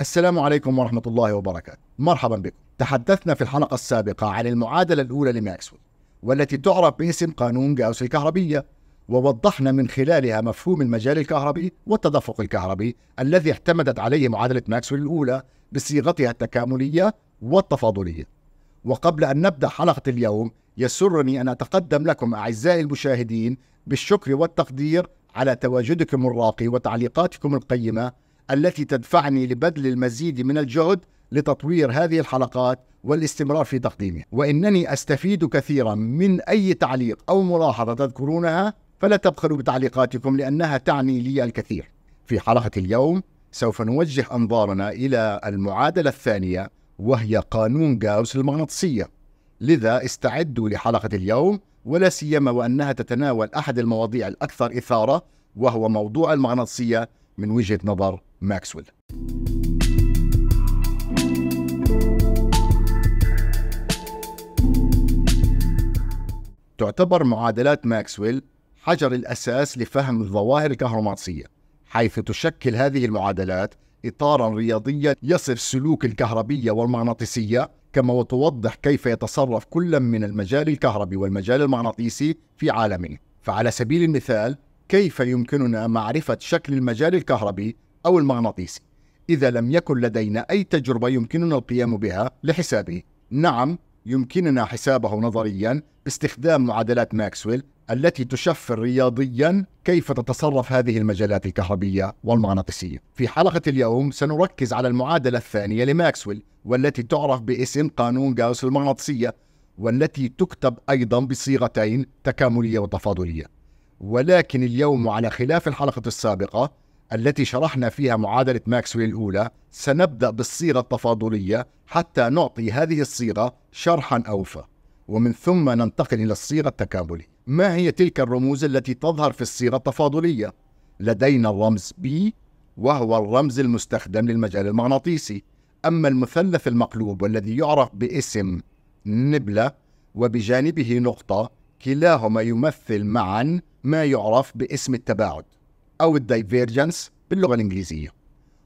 السلام عليكم ورحمة الله وبركاته مرحبا بكم تحدثنا في الحلقة السابقة عن المعادلة الأولى لماكسويل والتي تعرف باسم قانون جاوس الكهربية ووضحنا من خلالها مفهوم المجال الكهربي والتدفق الكهربي الذي اعتمدت عليه معادلة ماكسويل الأولى بصيغتها التكاملية والتفاضلية وقبل أن نبدأ حلقة اليوم يسرني أن أتقدم لكم أعزائي المشاهدين بالشكر والتقدير على تواجدكم الراقي وتعليقاتكم القيمة التي تدفعني لبذل المزيد من الجهد لتطوير هذه الحلقات والاستمرار في تقديمها وإنني أستفيد كثيرا من أي تعليق أو ملاحظة تذكرونها فلا تبخلوا بتعليقاتكم لأنها تعني لي الكثير في حلقة اليوم سوف نوجه أنظارنا إلى المعادلة الثانية وهي قانون غاوس المغناطيسية لذا استعدوا لحلقة اليوم ولا سيما وأنها تتناول أحد المواضيع الأكثر إثارة وهو موضوع المغناطيسية من وجهه نظر ماكسويل تعتبر معادلات ماكسويل حجر الاساس لفهم الظواهر الكهرومغناطيسيه حيث تشكل هذه المعادلات اطارا رياضيا يصف سلوك الكهربيه والمغناطيسيه كما وتوضح كيف يتصرف كل من المجال الكهربي والمجال المغناطيسي في عالمه فعلى سبيل المثال كيف يمكننا معرفة شكل المجال الكهربي أو المغناطيسي إذا لم يكن لدينا أي تجربة يمكننا القيام بها لحسابه؟ نعم يمكننا حسابه نظريا باستخدام معادلات ماكسويل التي تشفر رياضيا كيف تتصرف هذه المجالات الكهربية والمغناطيسية. في حلقة اليوم سنركز على المعادلة الثانية لماكسويل والتي تعرف باسم قانون غاوس المغناطيسية والتي تكتب أيضا بصيغتين تكاملية وتفاضلية. ولكن اليوم على خلاف الحلقة السابقة التي شرحنا فيها معادلة ماكسويل الأولى سنبدأ بالصيغة التفاضلية حتى نعطي هذه الصيغة شرحا أوفى ومن ثم ننتقل إلى الصيغة التكاملية ما هي تلك الرموز التي تظهر في الصيغة التفاضلية؟ لدينا الرمز B وهو الرمز المستخدم للمجال المغناطيسي أما المثلث المقلوب والذي يعرف باسم نبلة وبجانبه نقطة كلاهما يمثل معا ما يعرف باسم التباعد أو الدايفيرجنس باللغة الإنجليزية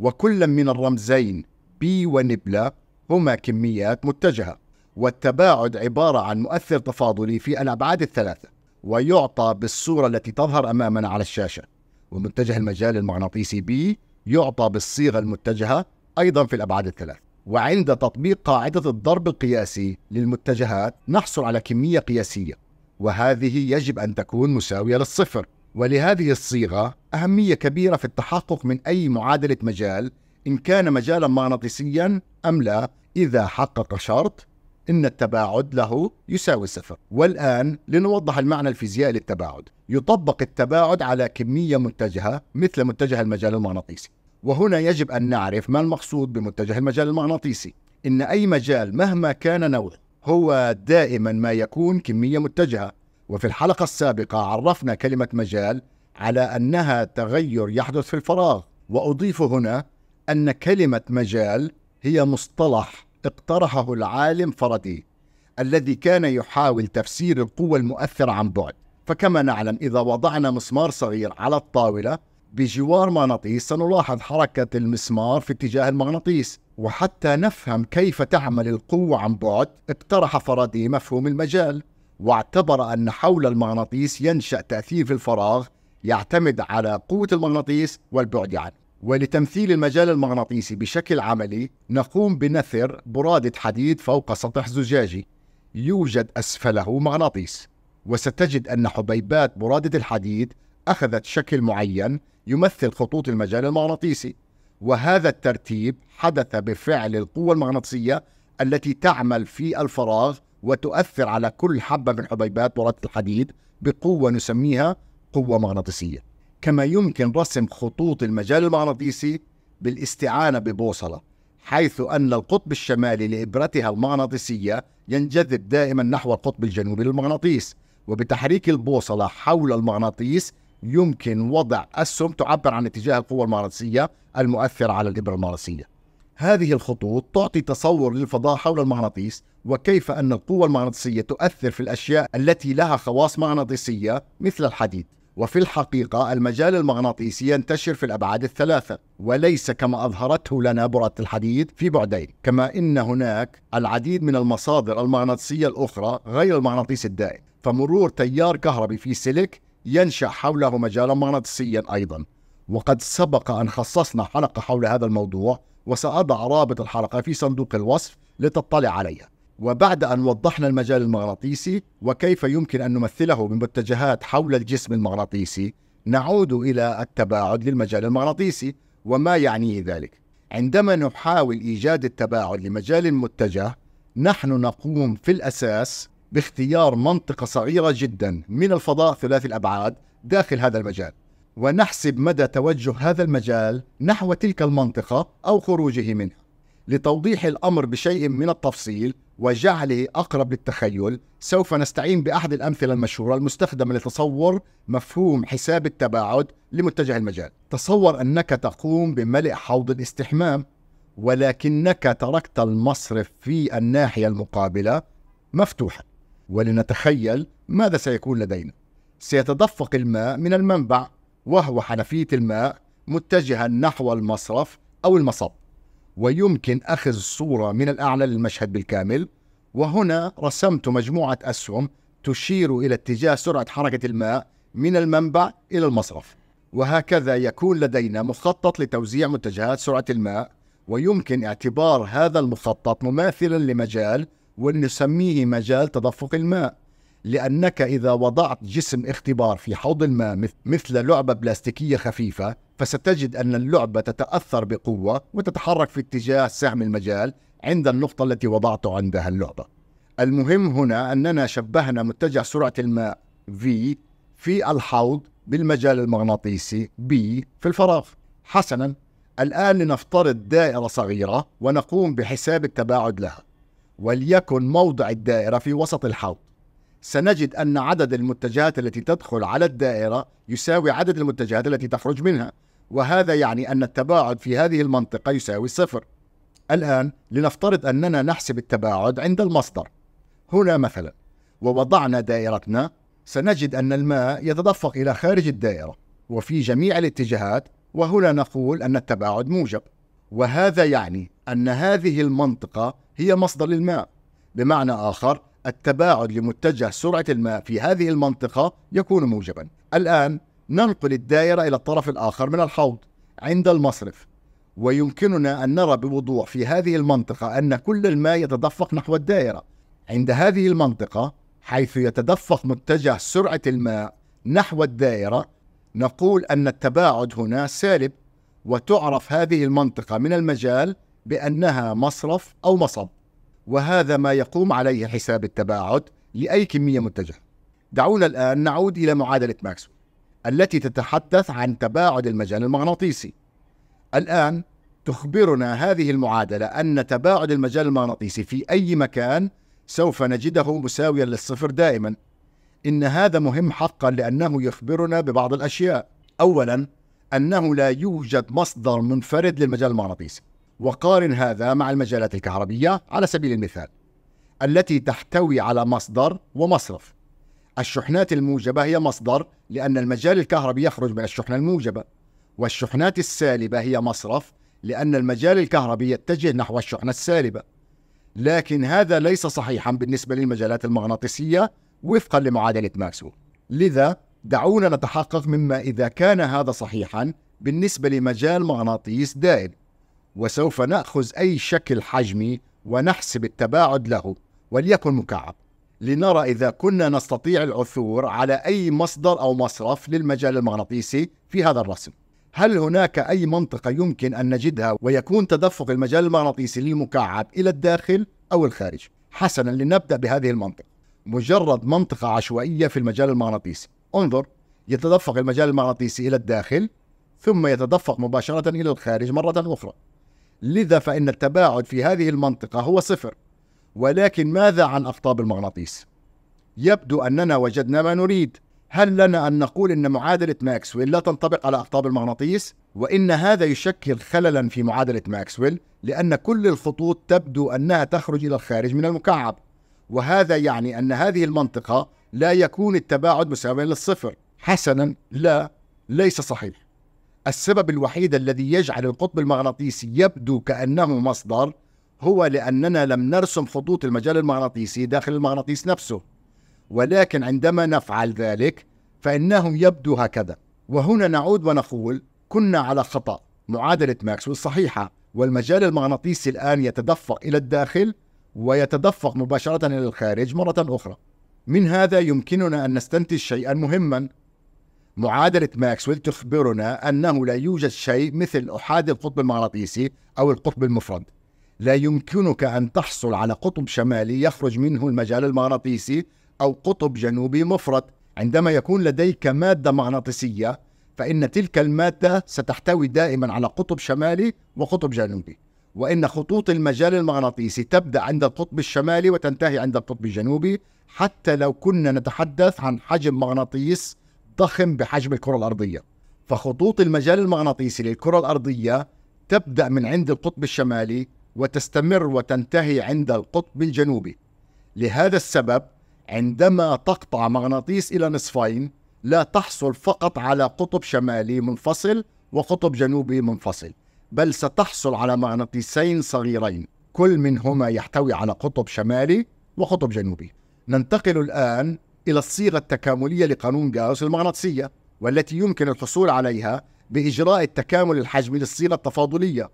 وكل من الرمزين بي ونبلا هما كميات متجهة والتباعد عبارة عن مؤثر تفاضلي في الأبعاد الثلاثة ويعطى بالصورة التي تظهر أمامنا على الشاشة ومتجه المجال المغناطيسي بي يعطى بالصيغة المتجهة أيضا في الأبعاد الثلاثة وعند تطبيق قاعدة الضرب القياسي للمتجهات نحصل على كمية قياسية وهذه يجب أن تكون مساوية للصفر ولهذه الصيغة أهمية كبيرة في التحقق من أي معادلة مجال إن كان مجالا مغناطيسيا أم لا إذا حقق شرط إن التباعد له يساوي صفر والآن لنوضح المعنى الفيزيائي للتباعد يطبق التباعد على كمية متجهة مثل متجه المجال المغناطيسي وهنا يجب أن نعرف ما المقصود بمتجه المجال المغناطيسي إن أي مجال مهما كان نوعه هو دائما ما يكون كمية متجهة وفي الحلقة السابقة عرفنا كلمة مجال على أنها تغير يحدث في الفراغ وأضيف هنا أن كلمة مجال هي مصطلح اقترحه العالم فردي الذي كان يحاول تفسير القوة المؤثرة عن بعد فكما نعلم إذا وضعنا مسمار صغير على الطاولة بجوار مغناطيس سنلاحظ حركة المسمار في اتجاه المغناطيس وحتى نفهم كيف تعمل القوة عن بعد اقترح فرادي مفهوم المجال واعتبر أن حول المغناطيس ينشأ تأثير في الفراغ يعتمد على قوة المغناطيس والبعد عنه ولتمثيل المجال المغناطيسي بشكل عملي نقوم بنثر برادة حديد فوق سطح زجاجي يوجد أسفله مغناطيس وستجد أن حبيبات برادة الحديد أخذت شكل معين يمثل خطوط المجال المغناطيسي وهذا الترتيب حدث بفعل القوة المغناطيسية التي تعمل في الفراغ وتؤثر على كل حبة من حبيبات ورد الحديد بقوة نسميها قوة مغناطيسية كما يمكن رسم خطوط المجال المغناطيسي بالاستعانة ببوصلة حيث أن القطب الشمالي لإبرتها المغناطيسية ينجذب دائما نحو القطب الجنوبي للمغناطيس وبتحريك البوصلة حول المغناطيس يمكن وضع أسهم تعبر عن اتجاه القوة المغناطيسية المؤثرة على الإبرة المغناطيسية هذه الخطوط تعطي تصور للفضاء حول المغناطيس وكيف أن القوة المغناطيسية تؤثر في الأشياء التي لها خواص مغناطيسية مثل الحديد وفي الحقيقة المجال المغناطيسي ينتشر في الأبعاد الثلاثة وليس كما أظهرته لنا برة الحديد في بعدين كما إن هناك العديد من المصادر المغناطيسية الأخرى غير المغناطيس الدائم فمرور تيار كهربي في سلك ينشأ حوله مجالا مغناطيسيا أيضا وقد سبق أن خصصنا حلقة حول هذا الموضوع وسأضع رابط الحلقة في صندوق الوصف لتطلع عليها وبعد أن وضحنا المجال المغناطيسي وكيف يمكن أن نمثله بمتجهات حول الجسم المغناطيسي نعود إلى التباعد للمجال المغناطيسي وما يعنيه ذلك عندما نحاول إيجاد التباعد لمجال متجه نحن نقوم في الأساس باختيار منطقة صغيرة جدا من الفضاء ثلاثي الأبعاد داخل هذا المجال ونحسب مدى توجه هذا المجال نحو تلك المنطقة أو خروجه منها لتوضيح الأمر بشيء من التفصيل وجعله أقرب للتخيل سوف نستعين بأحد الأمثلة المشهورة المستخدمة لتصور مفهوم حساب التباعد لمتجه المجال تصور أنك تقوم بملء حوض الاستحمام ولكنك تركت المصرف في الناحية المقابلة مفتوحاً ولنتخيل ماذا سيكون لدينا سيتدفق الماء من المنبع وهو حنفية الماء متجها نحو المصرف أو المصب ويمكن أخذ صورة من الأعلى للمشهد بالكامل وهنا رسمت مجموعة أسهم تشير إلى اتجاه سرعة حركة الماء من المنبع إلى المصرف وهكذا يكون لدينا مخطط لتوزيع متجهات سرعة الماء ويمكن اعتبار هذا المخطط مماثلا لمجال ونسميه مجال تدفق الماء لأنك إذا وضعت جسم اختبار في حوض الماء مثل لعبة بلاستيكية خفيفة فستجد أن اللعبة تتأثر بقوة وتتحرك في اتجاه سهم المجال عند النقطة التي وضعته عندها اللعبة المهم هنا أننا شبهنا متجه سرعة الماء V في الحوض بالمجال المغناطيسي B في الفراغ حسنا الآن لنفترض دائرة صغيرة ونقوم بحساب التباعد لها وليكن موضع الدائرة في وسط الحوض سنجد أن عدد المتجهات التي تدخل على الدائرة يساوي عدد المتجهات التي تخرج منها وهذا يعني أن التباعد في هذه المنطقة يساوي صفر الآن لنفترض أننا نحسب التباعد عند المصدر هنا مثلا ووضعنا دائرتنا سنجد أن الماء يتدفق إلى خارج الدائرة وفي جميع الاتجاهات وهنا نقول أن التباعد موجب وهذا يعني أن هذه المنطقة هي مصدر للماء بمعنى آخر التباعد لمتجه سرعة الماء في هذه المنطقة يكون موجبا الآن ننقل الدائرة إلى الطرف الآخر من الحوض عند المصرف ويمكننا أن نرى بوضوح في هذه المنطقة أن كل الماء يتدفق نحو الدائرة عند هذه المنطقة حيث يتدفق متجه سرعة الماء نحو الدائرة نقول أن التباعد هنا سالب وتعرف هذه المنطقة من المجال بأنها مصرف أو مصب وهذا ما يقوم عليه حساب التباعد لأي كمية متجهة دعونا الآن نعود إلى معادلة ماكسويل التي تتحدث عن تباعد المجال المغناطيسي الآن تخبرنا هذه المعادلة أن تباعد المجال المغناطيسي في أي مكان سوف نجده مساويا للصفر دائما إن هذا مهم حقا لأنه يخبرنا ببعض الأشياء أولا أنه لا يوجد مصدر منفرد للمجال المغناطيسي وقارن هذا مع المجالات الكهربية على سبيل المثال التي تحتوي على مصدر ومصرف الشحنات الموجبة هي مصدر لأن المجال الكهربي يخرج من الشحنة الموجبة والشحنات السالبة هي مصرف لأن المجال الكهربي يتجه نحو الشحنة السالبة لكن هذا ليس صحيحا بالنسبة للمجالات المغناطيسية وفقا لمعادلة ماكسويل لذا دعونا نتحقق مما إذا كان هذا صحيحا بالنسبة لمجال مغناطيس دائل وسوف نأخذ أي شكل حجمي ونحسب التباعد له وليكن مكعب لنرى إذا كنا نستطيع العثور على أي مصدر أو مصرف للمجال المغناطيسي في هذا الرسم هل هناك أي منطقة يمكن أن نجدها ويكون تدفق المجال المغناطيسي للمكعب إلى الداخل أو الخارج؟ حسنا لنبدأ بهذه المنطقة مجرد منطقة عشوائية في المجال المغناطيسي انظر يتدفق المجال المغناطيسي إلى الداخل ثم يتدفق مباشرة إلى الخارج مرة أخرى لذا فإن التباعد في هذه المنطقة هو صفر ولكن ماذا عن أقطاب المغناطيس؟ يبدو أننا وجدنا ما نريد هل لنا أن نقول أن معادلة ماكسويل لا تنطبق على أقطاب المغناطيس؟ وإن هذا يشكل خللا في معادلة ماكسويل لأن كل الخطوط تبدو أنها تخرج إلى الخارج من المكعب وهذا يعني أن هذه المنطقة لا يكون التباعد مساويا للصفر حسنا لا ليس صحيح السبب الوحيد الذي يجعل القطب المغناطيسي يبدو كأنه مصدر هو لأننا لم نرسم خطوط المجال المغناطيسي داخل المغناطيس نفسه ولكن عندما نفعل ذلك فإنه يبدو هكذا وهنا نعود ونقول كنا على خطأ معادلة ماكسويل صحيحة والمجال المغناطيسي الآن يتدفق إلى الداخل ويتدفق مباشرة إلى الخارج مرة أخرى من هذا يمكننا أن نستنتج شيئا مهما معادلة ماكسويل تخبرنا أنه لا يوجد شيء مثل أحادي القطب المغناطيسي أو القطب المفرد لا يمكنك أن تحصل على قطب شمالي يخرج منه المجال المغناطيسي أو قطب جنوبي مفرد عندما يكون لديك مادة مغناطيسية فإن تلك المادة ستحتوي دائما على قطب شمالي وقطب جنوبي وإن خطوط المجال المغناطيسي تبدأ عند القطب الشمالي وتنتهي عند القطب الجنوبي حتى لو كنا نتحدث عن حجم مغناطيس ضخم بحجم الكرة الأرضية فخطوط المجال المغناطيسي للكرة الأرضية تبدأ من عند القطب الشمالي وتستمر وتنتهي عند القطب الجنوبي لهذا السبب عندما تقطع مغناطيس إلى نصفين لا تحصل فقط على قطب شمالي منفصل وقطب جنوبي منفصل بل ستحصل على مغناطيسين صغيرين كل منهما يحتوي على قطب شمالي وقطب جنوبي ننتقل الآن إلى الصيغة التكاملية لقانون جاوس المغناطيسية والتي يمكن الحصول عليها بإجراء التكامل الحجمي للصيغة التفاضلية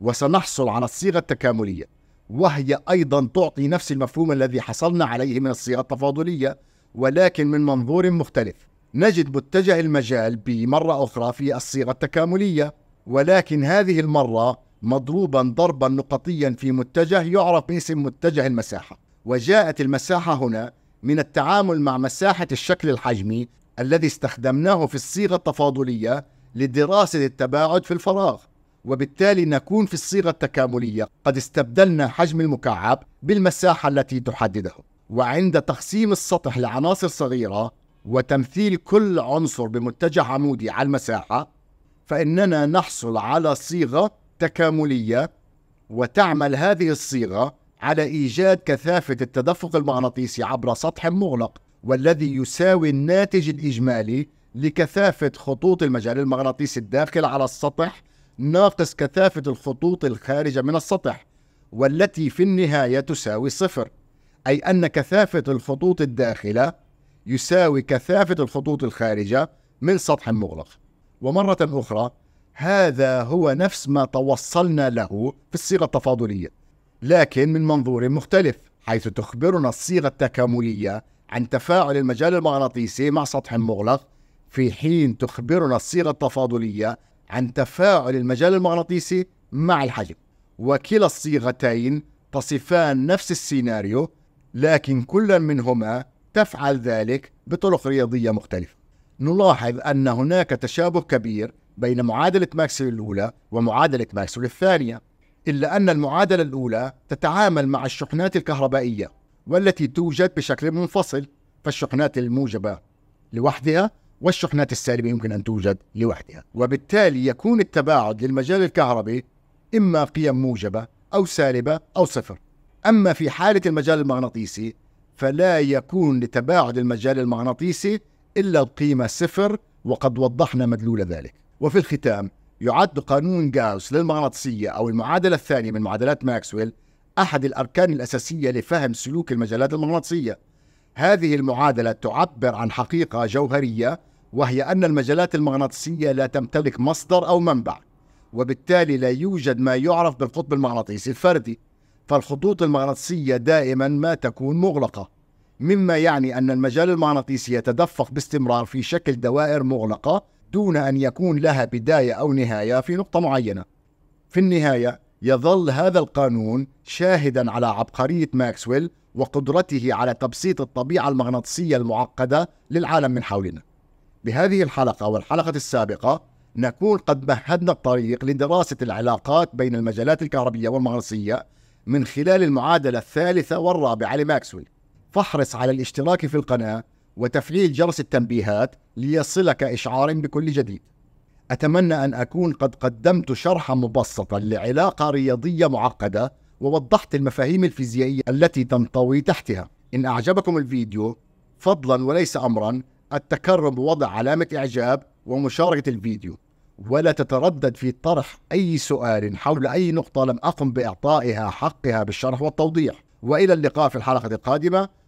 وسنحصل على الصيغة التكاملية وهي أيضا تعطي نفس المفهوم الذي حصلنا عليه من الصيغة التفاضلية ولكن من منظور مختلف نجد متجه المجال بمرة أخرى في الصيغة التكاملية ولكن هذه المرة مضروبا ضربا نقطيا في متجه يعرف باسم متجه المساحة وجاءت المساحة هنا من التعامل مع مساحة الشكل الحجمي الذي استخدمناه في الصيغة التفاضلية لدراسة التباعد في الفراغ وبالتالي نكون في الصيغة التكاملية قد استبدلنا حجم المكعب بالمساحة التي تحدده وعند تقسيم السطح لعناصر صغيرة وتمثيل كل عنصر بمتجه عمودي على المساحة فإننا نحصل على صيغة تكاملية وتعمل هذه الصيغة على إيجاد كثافة التدفق المغناطيسي عبر سطح مغلق والذي يساوي الناتج الإجمالي لكثافة خطوط المجال المغناطيسي الداخل على السطح ناقص كثافة الخطوط الخارجة من السطح والتي في النهاية تساوي صفر أي أن كثافة الخطوط الداخلة يساوي كثافة الخطوط الخارجة من سطح مغلق ومرة أخرى هذا هو نفس ما توصلنا له في الصيغة التفاضلية لكن من منظور مختلف حيث تخبرنا الصيغة التكاملية عن تفاعل المجال المغناطيسي مع سطح مغلق في حين تخبرنا الصيغة التفاضلية عن تفاعل المجال المغناطيسي مع الحجم وكلا الصيغتين تصفان نفس السيناريو لكن كل منهما تفعل ذلك بطرق رياضية مختلفة نلاحظ أن هناك تشابه كبير بين معادلة ماكسويل الأولى ومعادلة ماكسويل الثانية إلا أن المعادلة الأولى تتعامل مع الشحنات الكهربائية والتي توجد بشكل منفصل فالشحنات الموجبة لوحدها والشحنات السالبة يمكن أن توجد لوحدها وبالتالي يكون التباعد للمجال الكهربي إما قيم موجبة أو سالبة أو صفر أما في حالة المجال المغناطيسي فلا يكون لتباعد المجال المغناطيسي إلا القيمة صفر وقد وضحنا مدلول ذلك وفي الختام يعد قانون جاوس للمغناطيسية أو المعادلة الثانية من معادلات ماكسويل أحد الأركان الأساسية لفهم سلوك المجالات المغناطيسية. هذه المعادلة تعبر عن حقيقة جوهرية وهي أن المجالات المغناطيسية لا تمتلك مصدر أو منبع، وبالتالي لا يوجد ما يعرف بالقطب المغناطيسي الفردي، فالخطوط المغناطيسية دائما ما تكون مغلقة، مما يعني أن المجال المغناطيسي يتدفق باستمرار في شكل دوائر مغلقة دون أن يكون لها بداية أو نهاية في نقطة معينة في النهاية يظل هذا القانون شاهدا على عبقرية ماكسويل وقدرته على تبسيط الطبيعة المغناطيسية المعقدة للعالم من حولنا بهذه الحلقة والحلقة السابقة نكون قد مهدنا الطريق لدراسة العلاقات بين المجالات الكهربية والمغناطيسية من خلال المعادلة الثالثة والرابعة لماكسويل فاحرص على الاشتراك في القناة وتفعيل جرس التنبيهات ليصلك إشعار بكل جديد. أتمنى أن أكون قد قدمت شرحا مبسطا لعلاقة رياضية معقدة ووضحت المفاهيم الفيزيائية التي تنطوي تحتها. إن أعجبكم الفيديو فضلا وليس أمرا التكرم بوضع علامة إعجاب ومشاركة الفيديو ولا تتردد في طرح أي سؤال حول أي نقطة لم أقم بإعطائها حقها بالشرح والتوضيح وإلى اللقاء في الحلقة القادمة